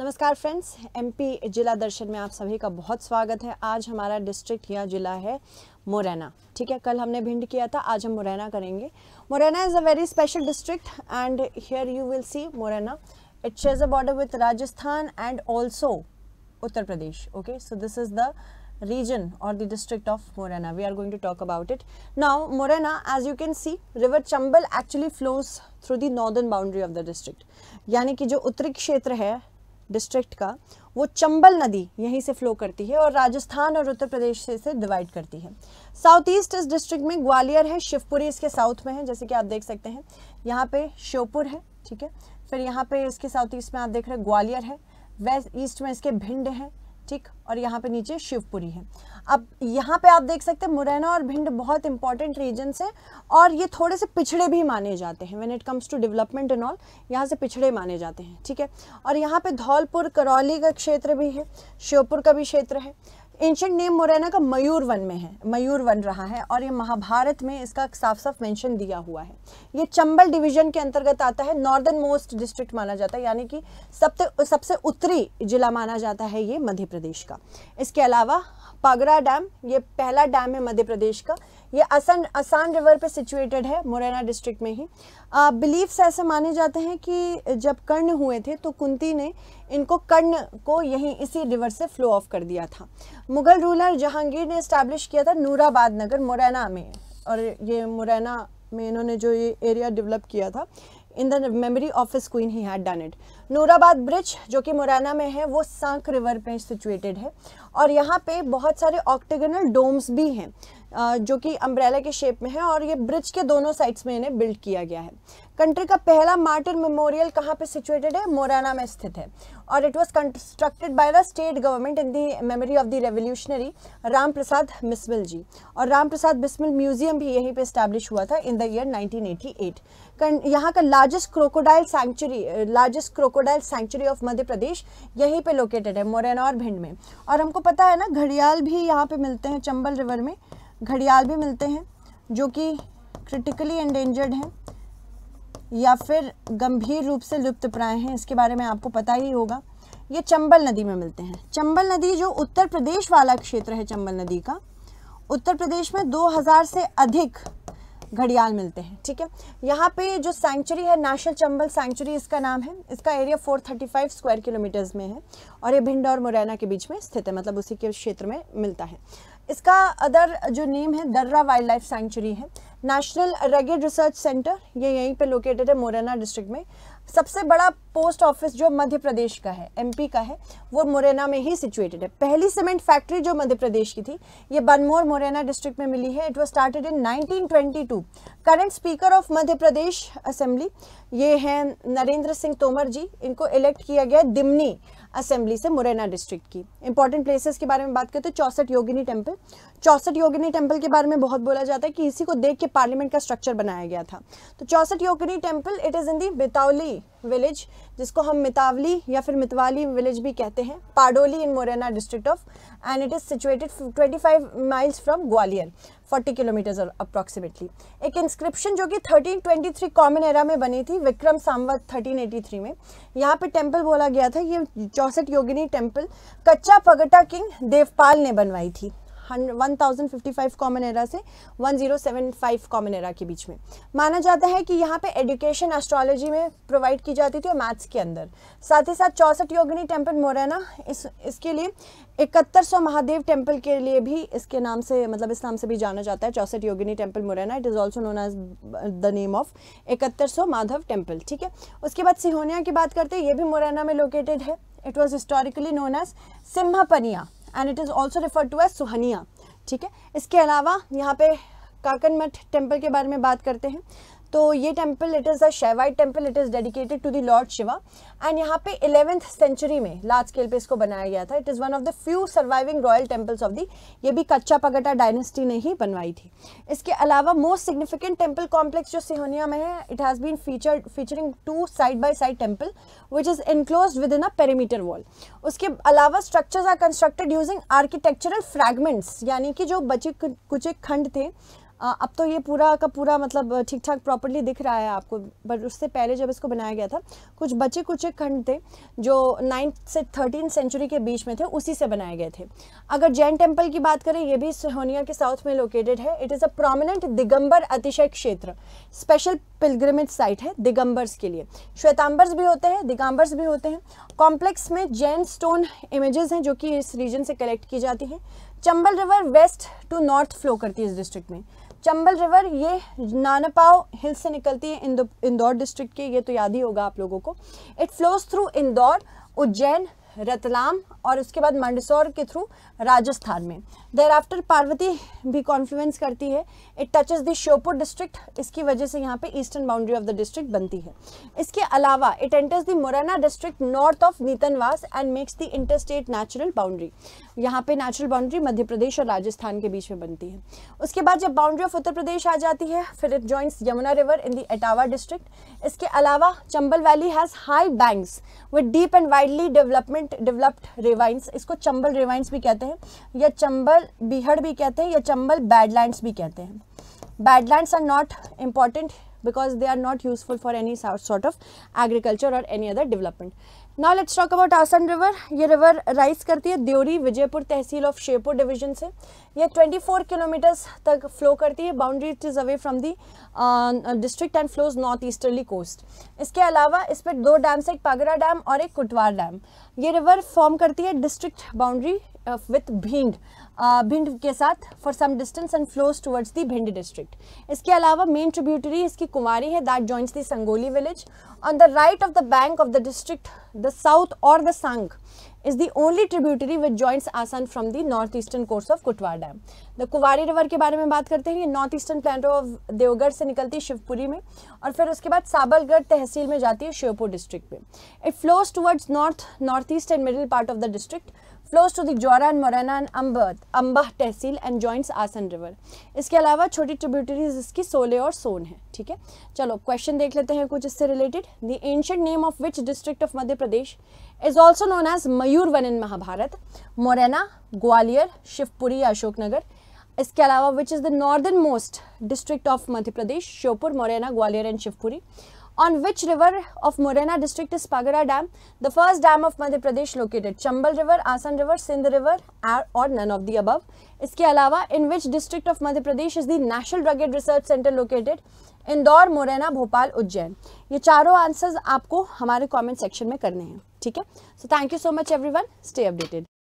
नमस्कार friends MP जिला दर्शन में आप सभी का बहुत स्वागत है आज हमारा डिस्ट्रिक्ट या जिला है मुरैना ठीक है कल हमने भिंड किया था आज हम मुरैना करेंगे Morena is a very special district and here you will see Morena it shares a border with Rajasthan and also Uttar Pradesh okay so this is the region or the district of Morena we are going to talk about it now Morena as you can see river Chambal actually flows through the northern boundary of the district यानी कि जो उत्तरी क्षेत्र है district का वो चंबल नदी यहीं से फ्लो करती है और राजस्थान और उत्तर प्रदेश से इसे डिवाइड करती है साउथ ईस्ट इस डिस्ट्रिक्ट में ग्वालियर है शिवपुरी इसके साउथ में है जैसे कि आप देख सकते हैं यहाँ पे श्योपुर है ठीक है फिर यहाँ पे इसके साउथ ईस्ट में आप देख रहे हैं ग्वालियर है वेस्ट ईस्ट में इसके भिंड हैं ठीक और यहाँ पे नीचे शिवपुरी है अब यहाँ पे आप देख सकते हैं मुरैना और भिंड बहुत इंपॉर्टेंट रीजन्स हैं और ये थोड़े से पिछड़े भी माने जाते हैं when it comes to development and all यहाँ से पिछड़े माने जाते हैं ठीक है और यहाँ पे धौलपुर करौली का क्षेत्र भी है श्योपुर का भी क्षेत्र है एंशंट नेम मुरैना का मयूर वन में है मयूर वन रहा है और ये महाभारत में इसका साफ साफ मेंशन दिया हुआ है ये चंबल डिवीजन के अंतर्गत आता है नॉर्दर्न मोस्ट डिस्ट्रिक्ट माना जाता है यानी कि सबसे सबसे उत्तरी जिला माना जाता है ये मध्य प्रदेश का इसके अलावा पागरा डैम ये पहला डैम है मध्य प्रदेश का ये असन असान रिवर पे सिचुएटेड है मुरैना डिस्ट्रिक्ट में ही बिलीव्स ऐसे माने जाते हैं कि जब कर्ण हुए थे तो कुंती ने इनको कर्ण को यहीं इसी रिवर से फ्लो ऑफ कर दिया था मुगल रूलर जहांगीर ने इस्टेब्लिश किया था नूराबाद नगर मुरैना में और ये मुरैना में इन्होंने जो ये एरिया डेवलप किया था इन द मेमोरी ऑफ इस queen he had done it Nurabad bridge जो कि मुरैना में है वो सांक रिवर पे सिचुएटेड है और यहाँ पे बहुत सारे ऑक्टेगनल डोम्स भी हैं जो कि अम्ब्रेला के शेप में है और ये ब्रिज के दोनों साइड्स में इन्हें बिल्ड किया गया है कंट्री का पहला मार्टिर मेमोरियल कहाँ पे सिचुएटेड है मोराना में स्थित है और it was constructed by the state government in the memory of the revolutionary Ram Prasad Bismil ji और राम प्रसाद बिस्मिल म्यूजियम भी यहीं पे इस्टेब्लिश हुआ था इन द ईयर 1988 यहाँ का largest crocodile sanctuary largest crocodile sanctuary of Madhya Pradesh यहीं पे लोकेटेड है मोरना और भिंड में और हमको पता है ना घड़ियाल भी यहाँ पे मिलते हैं चंबल रिवर में घड़ियाल भी मिलते हैं जो कि क्रिटिकली एंडेंजर्ड हैं या फिर गंभीर रूप से लुप्त प्राय हैं इसके बारे में आपको पता ही होगा ये चंबल नदी में मिलते हैं चंबल नदी जो उत्तर प्रदेश वाला क्षेत्र है चंबल नदी का उत्तर प्रदेश में 2000 से अधिक घड़ियाल मिलते हैं ठीक है यहाँ पे जो सेंचुरी है नेशनल चंबल सेंचुरी इसका नाम है इसका एरिया 435 स्क्वायर किलोमीटर्स में है और ये भिंड और मुरैना के बीच में स्थित है मतलब उसी के क्षेत्र में मिलता है इसका अदर जो नेम है दर्रा वाइल्ड लाइफ सेंचुरी है नेशनल रेगेड रिसर्च सेंटर ये यहीं पे लोकेटेड है मुरैना डिस्ट्रिक्ट में सबसे बड़ा पोस्ट ऑफिस जो मध्य प्रदेश का है एमपी का है वो मुरैना में ही सिचुएटेड है पहली सीमेंट फैक्ट्री जो मध्य प्रदेश की थी ये बनमोर मुरैना डिस्ट्रिक्ट में मिली है it was started in 1922 current speaker of Madhya Pradesh assembly ये हैं नरेंद्र सिंह तोमर जी इनको इलेक्ट किया गया दिमनी असेंबली से मुरैना डिस्ट्रिक्ट की इंपॉर्टेंट प्लेसेस के बारे में बात करते तो चौसठ योगिनी टेम्पल चौसठ योगिनी टेम्पल के बारे में बहुत बोला जाता है कि इसी को देख के पार्लियामेंट का स्ट्रक्चर बनाया गया था तो Chausath Yogini temple it is in the Mitawali village जिसको हम मितावली या फिर मितवाली विलेज भी कहते हैं Padoli in Morena district of and it is situated 25 miles from Gwalior 40 kilometres approximately एक इंस्क्रिप्शन जो कि 1323 कॉमन एरा में बनी थी विक्रम सांवत 1383 में यहाँ पे टेम्पल बोला गया था ये चौसठ योगिनी टेम्पल कच्चा पगटा किंग देवपाल ने बनवाई थी वन थाउजेंड कॉमन एरा से one zero seven five common era के बीच में माना जाता है कि यहाँ पे एडुकेशन एस्ट्रोलॉजी में प्रोवाइड की जाती थी और मैथ्स के अंदर साथ ही साथ चौसठ योगिनी टेम्पल मोरेना इस इसके लिए इकहत्तर सौ महादेव टेम्पल के लिए भी इसके नाम से मतलब इस नाम से भी जाना जाता है Chausath Yogini temple Morena it is also known as the name of इकहत्तर सौ माधव टेम्पल ठीक है उसके बाद सिहोनिया की बात करते हैं ये भी मुरैना में लोकेटेड है it was historically known as Simhapaniya and it is also refer to as Sohaniya ठीक है इसके अलावा यहाँ पे काकन मठ टेम्पल के बारे में बात करते हैं तो ये temple it is a Shaivite temple it is dedicated to the lord Shiva and यहाँ पे इलेवेंथ सेंचुरी में लार्ज स्केल पे इसको बनाया गया था it is one of the few surviving royal temples of the ये भी कच्चा पगटा डायनेस्टी ने ही बनवाई थी इसके अलावा मोस्ट सिग्निफिकेंट टेम्पल कॉम्प्लेक्स जो सिहोनिया में है it has been feature featuring two side by side temple which is enclose within a perimeter wall उसके अलावा structures are constructed using architectural fragments यानी कि जो बचे कुछ खंड थे अब तो ये पूरा का पूरा मतलब ठीक ठाक प्रॉपरली दिख रहा है आपको बट उससे पहले जब इसको बनाया गया था कुछ बचे कुछ खंड थे जो नाइन्थ से थर्टीन सेंचुरी के बीच में थे उसी से बनाए गए थे अगर जैन टेम्पल की बात करें ये भी सोहोनिया के साउथ में लोकेटेड है it is a prominent Digambar Atishay Kshetra special pilgrimage site है दिगंबर्स के लिए श्वेतांबर्स भी होते हैं दिगंबर्स भी होते हैं कॉम्प्लेक्स में जैन स्टोन इमेजेस हैं जो कि इस रीजन से कलेक्ट की जाती हैं Chambal river west to north flow करती है इस डिस्ट्रिक्ट में चंबल रिवर ये नानापाव हिल से निकलती है इंदौर डिस्ट्रिक्ट के ये तो याद ही होगा आप लोगों को it flows through Indore Ujjain Ratlam और उसके बाद मंडसौर के थ्रू राजस्थान में देर आफ्टर पार्वती भी कॉन्फ्लुएंस करती है it touches the Sheopur district इसकी वजह से यहाँ पे eastern boundary of the district बनती है इसके अलावा it enters the Morena district north of Nitanwas and makes the interstate natural boundary यहाँ पे नेचुरल बाउंड्री मध्य प्रदेश और राजस्थान के बीच में बनती है उसके बाद जब बाउंड्री ऑफ उत्तर प्रदेश आ जाती है फिर it joint Yamuna river in दटावा एटावा डिस्ट्रिक्ट इसके अलावा Chambal valley has high banks with deep and widely development government developed ravines इसको चंबल रिवाइंस भी कहते हैं या चंबल बिहड़ भी कहते हैं या चंबल बैडलैंड्स भी कहते हैं badlands are not important because they are not useful for any sort of agriculture or any other development now let's talk about Asan river ये रिवर राइज करती है द्योरी विजयपुर तहसील ऑफ शेरपुर डिवीजन से ये 24 किलोमीटर्स तक फ्लो करती है boundary it is away from the district and flows north easterly coast इसके अलावा इस पर दो डैम्स एक पागरा डैम और एक कुटवार डैम ये रिवर फॉर्म करती है district boundary with Bhind Bhind के साथ for some distance and flows towards the Bhind district इसके अलावा मेन ट्रिब्यूटरी इसकी कुमारी है that joints the Sangoli village on the right of the bank of the district the south or the Sang the only tributary with joints Asan from the north eastern course of Kutwar dam the Kuwari river के बारे में बात करते हैं ये north eastern plateau of Deogarh से निकलती है शिवपुरी में और फिर उसके बाद साबलगढ़ तहसील में जाती है श्योपुर डिस्ट्रिक्ट में it flows towards north north east and middle part of the district flows to the and Morena and अम्बत Ambah tehsil and joints Asan river इसके अलावा छोटी ट्रिब्यूटरीज इसकी सोले और सोन है ठीक है चलो क्वेश्चन देख लेते हैं कुछ इससे related the ancient name of which district of Madhya Pradesh is also known as Mayur Van in Mahabharat Morena Gwalior Shivpuri या अशोकनगर इसके अलावा which is the northern most district of Madhya Pradesh Sheopur Morena Gwalior and Shivpuri On which river of Morena district is Pagara Dam? The first dam of Madhya Pradesh located Chambal River, Asan River, Sindh River or or none of the above. iske alawa in which district of Madhya Pradesh is the National Rugged Research Center located? Indore Morena Bhopal Ujjain ये चारों answers आपको हमारे comment section में करने हैं ठीक है so thank you so much everyone stay updated